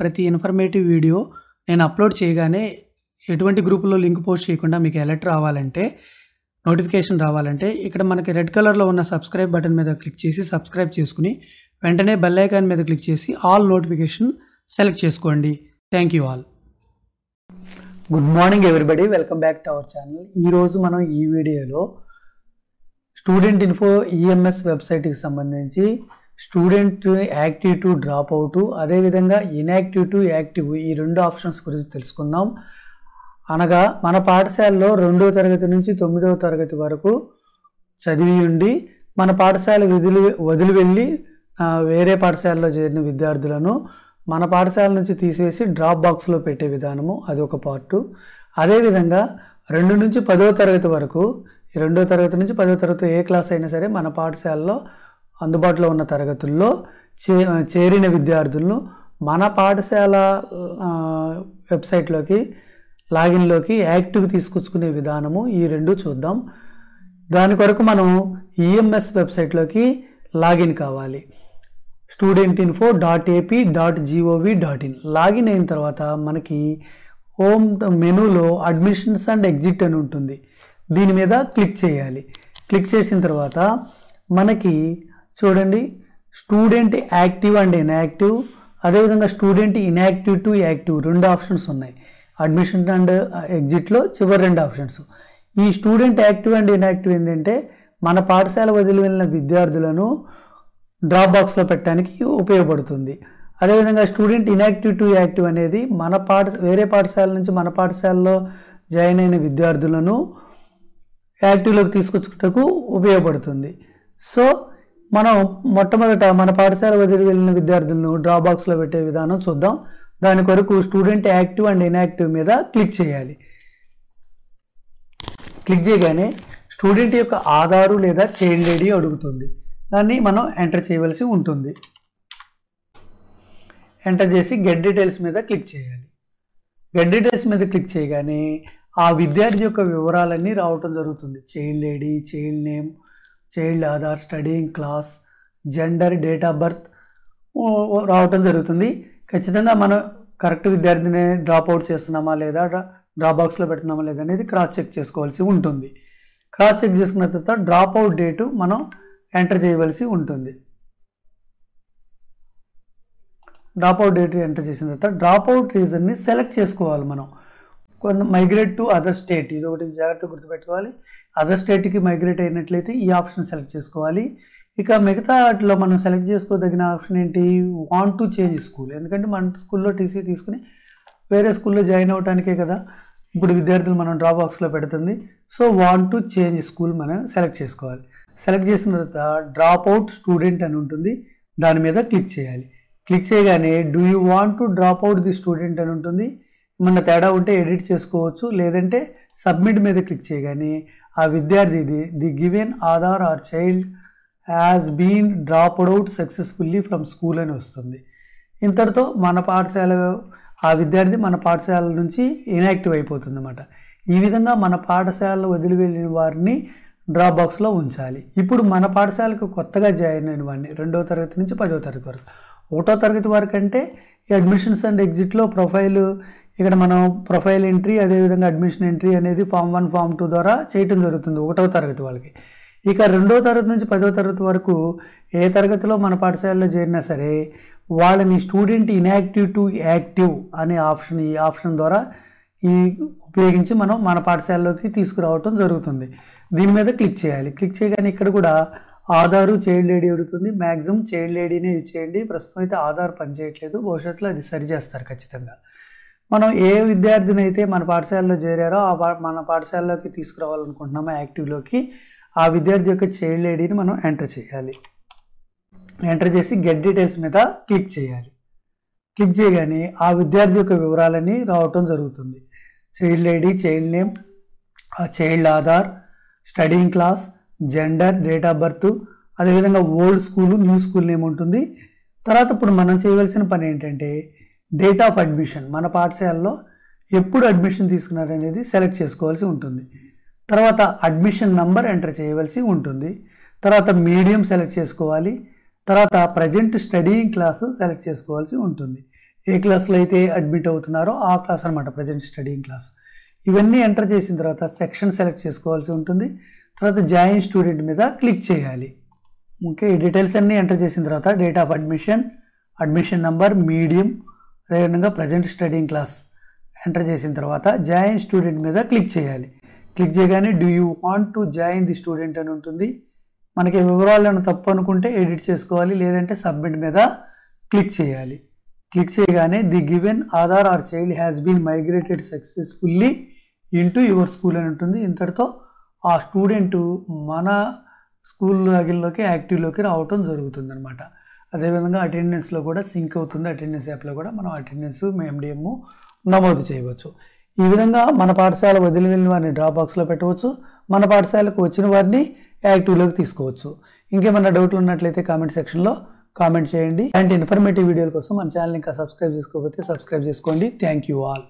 ప్రతి informative video నేను upload చేయగానే ఎటువంటి గ్రూపులో లింక్ పోస్ట్ చేయకుండా మీకు ఎలర్ట్ రావాలంటే నోటిఫికేషన్ రావాలంటే ఇక్కడ మనకి రెడ్ కలర్లో ఉన్న సబ్స్క్రైబ్ బటన్ మీద క్లిక్ చేసి సబ్స్క్రైబ్ చేసుకుని వెంటనే బెల్ ఐకాన్ మీద క్లిక్ చేసి ఆల్ నోటిఫికేషన్ సెలెక్ట్ చేసుకోండి thank you all good morning everybody welcome back to our channel ఈరోజు మనం ఈ వీడియోలో స్టూడెంట్ ఇన్ఫో ఈఎంఎస్ వెబ్సైట్కి సంబంధించి student active to drop out అదేవిధంగా ఇన్యాక్టివ్ టు యాక్టివ్ ఈ రెండు ఆప్షన్స్ గురించి తెలుసుకుందాం అనగా మన పాఠశాలలో రెండవ తరగతి నుంచి తొమ్మిదవ తరగతి వరకు చదివి ఉండి మన పాఠశాల విధులు వదిలి వెళ్ళి వేరే పాఠశాలలో చేరిన విద్యార్థులను మన పాఠశాల నుంచి తీసివేసి డ్రాప్ బాక్స్లో పెట్టే విధానము అది ఒక పార్టు అదేవిధంగా రెండు నుంచి పదో తరగతి వరకు రెండో తరగతి నుంచి పదో తరగతి ఏ క్లాస్ అయినా సరే మన పాఠశాలలో అందుబాటులో ఉన్న తరగతుల్లో చే చేరిన విద్యార్థులను మన పాఠశాల వెబ్సైట్లోకి లాగిన్లోకి యాక్టివ్ తీసుకొచ్చుకునే విధానము ఈ రెండు చూద్దాం దాని కొరకు మనం ఈఎంఎస్ వెబ్సైట్లోకి లాగిన్ కావాలి student info dot AP dot GOV dot in login అయిన తర్వాత మనకి హోమ్ మెనూలో అడ్మిషన్స్ అండ్ ఎగ్జిట్ అని ఉంటుంది దీని మీద క్లిక్ చేయాలి క్లిక్ చేసిన తర్వాత మనకి చూడండి స్టూడెంట్ యాక్టివ్ అండ్ ఇన్యాక్టివ్ అదేవిధంగా స్టూడెంట్ ఇన్యాక్టివ్ టు యాక్టివ్ రెండు ఆప్షన్స్ ఉన్నాయి అడ్మిషన్ అండ్ ఎగ్జిట్లో చివరి రెండు ఆప్షన్స్ ఈ స్టూడెంట్ యాక్టివ్ అండ్ ఇన్యాక్టివ్ ఏంటంటే మన పాఠశాల వదిలి వెళ్ళిన విద్యార్థులను డ్రాప్ బాక్స్లో పెట్టడానికి ఉపయోగపడుతుంది అదేవిధంగా స్టూడెంట్ ఇన్యాక్టివ్ టు యాక్టివ్ అనేది మన పాఠ వేరే పాఠశాల నుంచి మన పాఠశాలలో జాయిన్ అయిన విద్యార్థులను యాక్టివ్లోకి తీసుకొచ్చుటకు ఉపయోగపడుతుంది సో మనం మొట్టమొదట మన పాఠశాల వదిలి వెళ్ళిన విద్యార్థులను డ్రా బాక్స్లో పెట్టే విధానం చూద్దాం దాని కొరకు స్టూడెంట్ యాక్టివ్ అండ్ ఇన్యాక్టివ్ మీద క్లిక్ చేయాలి క్లిక్ చేయగానే స్టూడెంట్ యొక్క ఆధారు లేదా చైల్డ్ ఐడి అడుగుతుంది దాన్ని మనం ఎంటర్ చేయవలసి ఉంటుంది ఎంటర్ చేసి గెట్ డీటెయిల్స్ మీద క్లిక్ చేయాలి గెట్ డీటెయిల్స్ మీద క్లిక్ చేయగానే ఆ విద్యార్థి యొక్క వివరాలన్నీ రావటం జరుగుతుంది child ID child name child Aadhaar studying class gender date of birth రావటం జరుగుతుంది ఖచ్చితంగా మనం కరెక్ట్ విద్యార్థిని డ్రాప్ అవుట్ చేస్తున్నామా లేదా డ్రాప్ బాక్స్లో పెడుతున్నామా లేదా అనేది క్రాస్ చెక్ చేసుకోవాల్సి ఉంటుంది క్రాస్ చెక్ చేసుకున్న తర్వాత డ్రాప్ అవుట్ డేటు మనం ఎంటర్ చేయవలసి ఉంటుంది డ్రాప్ అవుట్ డేట్ ఎంటర్ చేసిన తర్వాత డ్రాప్ అవుట్ రీజన్ని సెలెక్ట్ చేసుకోవాలి మనం కొంత మైగ్రేట్ టు అదర్ స్టేట్ ఇది ఒకటి జాగ్రత్త గుర్తుపెట్టుకోవాలి అదర్ స్టేట్కి మైగ్రేట్ అయినట్లయితే ఈ ఆప్షన్ సెలెక్ట్ చేసుకోవాలి ఇక మిగతా వాటిలో మనం సెలెక్ట్ చేసుకోదగిన ఆప్షన్ ఏంటి వాంట్ టు చేంజ్ స్కూల్ ఎందుకంటే మన స్కూల్లో టీసీ తీసుకుని వేరే స్కూల్లో జాయిన్ అవడానికే కదా ఇప్పుడు విద్యార్థులు మనం డ్రాప్ బాక్స్లో పెడుతుంది so want to change school మనం సెలెక్ట్ చేసుకోవాలి సెలెక్ట్ చేసిన తర్వాత డ్రాప్ అవుట్ స్టూడెంట్ అని ఉంటుంది దాని మీద క్లిక్ చేయాలి క్లిక్ చేయగానే do you want to drop out the student అని ఉంటుంది ఏమన్నా తేడా ఉంటే ఎడిట్ చేసుకోవచ్చు లేదంటే సబ్మిట్ మీద క్లిక్ చేయగానే ఆ విద్యార్థిది the given Aadhaar or child has been dropped out successfully from school అని వస్తుంది ఇంతటితో మన పాఠశాల ఆ విద్యార్థి మన పాఠశాల నుంచి ఇన్యాక్టివ్ అయిపోతుంది అన్నమాట ఈ విధంగా మన పాఠశాలలో వదిలి వెళ్ళిన వారిని డ్రాప్ బాక్స్లో ఉంచాలి ఇప్పుడు మన పాఠశాలకు కొత్తగా జాయిన్ అయిన వాడిని రెండవ తరగతి నుంచి పదవ తరగతి వరకు ఒకటో తరగతి వరకు అంటే ఈ అడ్మిషన్స్ అండ్ ఎగ్జిట్లో ప్రొఫైల్ ఇక్కడ మనం ప్రొఫైల్ ఎంట్రీ అదేవిధంగా అడ్మిషన్ ఎంట్రీ అనేది ఫామ్ వన్ ఫామ్ టూ ద్వారా చేయటం జరుగుతుంది ఒకటవ తరగతి వాళ్ళకి ఇక రెండో తరగతి నుంచి పదో తరగతి వరకు ఏ తరగతిలో మన పాఠశాలలో చేరినా సరే వాళ్ళని స్టూడెంట్ ఇన్యాక్టివ్ టు యాక్టివ్ అనే ఆప్షన్ ఈ ఆప్షన్ ద్వారా ఈ ఉపయోగించి మనం మన పాఠశాలలోకి తీసుకురావటం జరుగుతుంది దీని మీద క్లిక్ చేయాలి క్లిక్ చేయగానే ఇక్కడ కూడా ఆధారు చైల్డ్ లేడీ అడుగుతుంది మ్యాక్సిమం చైల్డ్ లేడీనే యూజ్ చేయండి ప్రస్తుతం అయితే ఆధార్ పనిచేయట్లేదు భవిష్యత్తులో అది సరిచేస్తారు ఖచ్చితంగా మనం ఏ విద్యార్థిని అయితే మన పాఠశాలలో చేరారో ఆ మన పాఠశాలలోకి తీసుకురావాలనుకుంటున్నామో యాక్టివ్లోకి ఆ విద్యార్థి యొక్క చైల్డ్ ఐడిని మనం ఎంటర్ చేయాలి ఎంటర్ చేసి గెట్ డీటెయిల్స్ మీద క్లిక్ చేయాలి క్లిక్ చేయగానే ఆ విద్యార్థి యొక్క వివరాలన్నీ రావటం జరుగుతుంది child ID child name child Aadhaar studying class gender date of birth అదేవిధంగా old school new school name ఉంటుంది తర్వాత ఇప్పుడు మనం చేయవలసిన పని ఏంటంటే డేట్ ఆఫ్ అడ్మిషన్ మన పాఠశాలలో ఎప్పుడు అడ్మిషన్ తీసుకున్నారనేది సెలెక్ట్ చేసుకోవాల్సి ఉంటుంది తర్వాత అడ్మిషన్ నంబర్ ఎంటర్ చేయవలసి ఉంటుంది తర్వాత మీడియం సెలెక్ట్ చేసుకోవాలి తర్వాత ప్రజెంట్ స్టడీయింగ్ క్లాసు సెలెక్ట్ చేసుకోవాల్సి ఉంటుంది ఏ క్లాస్లో అయితే అడ్మిట్ అవుతున్నారో ఆ క్లాస్ అనమాట ప్రజెంట్ స్టడీయింగ్ క్లాస్ ఇవన్నీ ఎంటర్ చేసిన తర్వాత సెక్షన్ సెలెక్ట్ చేసుకోవాల్సి ఉంటుంది తర్వాత జాయిన్ స్టూడెంట్ మీద క్లిక్ చేయాలి ఓకే ఈ డీటెయిల్స్ అన్నీ ఎంటర్ చేసిన తర్వాత date of admission admission number medium అదేవిధంగా ప్రజెంట్ స్టడీంగ్ క్లాస్ ఎంటర్ చేసిన తర్వాత జాయిన్ స్టూడెంట్ మీద క్లిక్ చేయాలి క్లిక్ చేయగానే do you want to join the student అని ఉంటుంది మనకి వివరాలను తప్పు అనుకుంటే ఎడిట్ చేసుకోవాలి లేదంటే సబ్మిట్ మీద క్లిక్ చేయాలి క్లిక్ చేయగానే the given Aadhaar or child has been migrated successfully into your school అని ఉంటుంది ఇంతటితో ఆ స్టూడెంట్ మన స్కూల్ లాగిల్లోకి యాక్టివ్లోకి రావటం జరుగుతుందనమాట అదేవిధంగా అటెండెన్స్లో కూడా సింక్ అవుతుంది అటెండెన్స్ యాప్లో కూడా మనం అటెండెన్స్ ఎండిఎం నమోదు చేయవచ్చు ఈ విధంగా మన పాఠశాల వదిలి వెళ్ళిన వారిని డ్రాప్ బాక్స్లో పెట్టవచ్చు మన పాఠశాలకు వచ్చిన వారిని యాక్టివ్లోకి తీసుకోవచ్చు ఇంకేమైనా డౌట్లు ఉన్నట్లయితే కామెంట్ సెక్షన్లో కామెంట్ చేయండి అండ్ ఇన్ఫర్మేటివ్ వీడియోల కోసం మన ఛానల్ ఇంకా సబ్స్క్రైబ్ చేసుకోకపోతే సబ్స్క్రైబ్ చేసుకోండి థ్యాంక్ యూ ఆల్